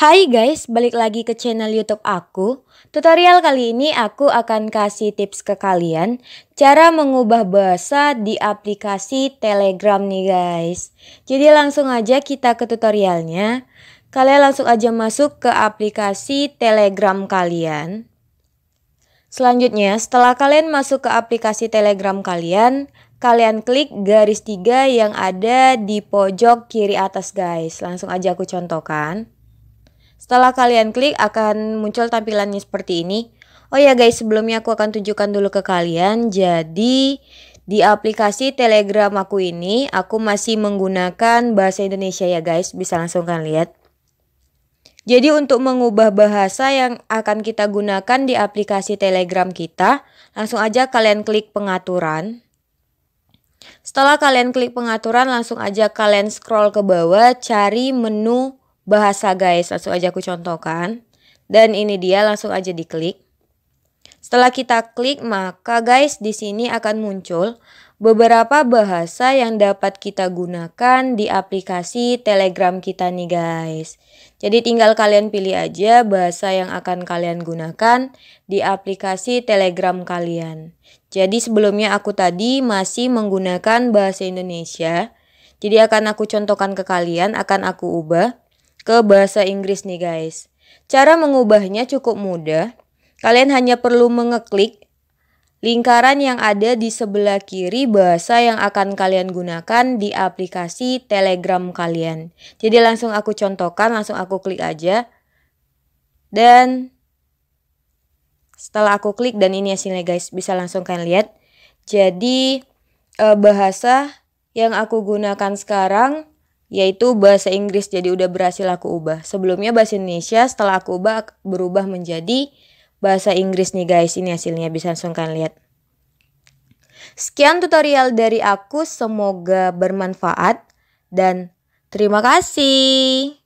Hai guys, balik lagi ke channel YouTube aku. Tutorial kali ini aku akan kasih tips ke kalian cara mengubah bahasa di aplikasi Telegram nih guys. Jadi langsung aja kita ke tutorialnya. Kalian langsung aja masuk ke aplikasi Telegram kalian. Selanjutnya, setelah kalian masuk ke aplikasi Telegram kalian, kalian klik garis tiga yang ada di pojok kiri atas guys. Langsung aja aku contohkan. Setelah kalian klik akan muncul tampilannya seperti ini. Oh ya guys, sebelumnya aku akan tunjukkan dulu ke kalian. Jadi di aplikasi Telegram aku ini aku masih menggunakan bahasa Indonesia ya guys, bisa langsung kalian lihat. Jadi untuk mengubah bahasa yang akan kita gunakan di aplikasi Telegram kita, langsung aja kalian klik pengaturan. Setelah kalian klik pengaturan, langsung aja kalian scroll ke bawah, cari menu bahasa guys. Langsung aja aku contohkan. Dan ini dia langsung aja diklik. Setelah kita klik, maka guys di sini akan muncul beberapa bahasa yang dapat kita gunakan di aplikasi Telegram kita nih guys. Jadi tinggal kalian pilih aja bahasa yang akan kalian gunakan di aplikasi Telegram kalian. Jadi sebelumnya aku tadi masih menggunakan bahasa Indonesia. Jadi akan aku contohkan ke kalian, akan aku ubah ke bahasa Inggris nih guys. Cara mengubahnya cukup mudah. Kalian hanya perlu mengeklik lingkaran yang ada di sebelah kiri bahasa yang akan kalian gunakan di aplikasi Telegram kalian. Jadi langsung aku contohkan, langsung aku klik aja. Dan setelah aku klik dan ini hasilnya guys, bisa langsung kalian lihat. Jadi eh, bahasa yang aku gunakan sekarang yaitu bahasa Inggris jadi udah berhasil aku ubah. Sebelumnya bahasa Indonesia setelah aku ubah berubah menjadi bahasa Inggris nih guys. Ini hasilnya bisa langsung kalian lihat. Sekian tutorial dari aku, semoga bermanfaat dan terima kasih.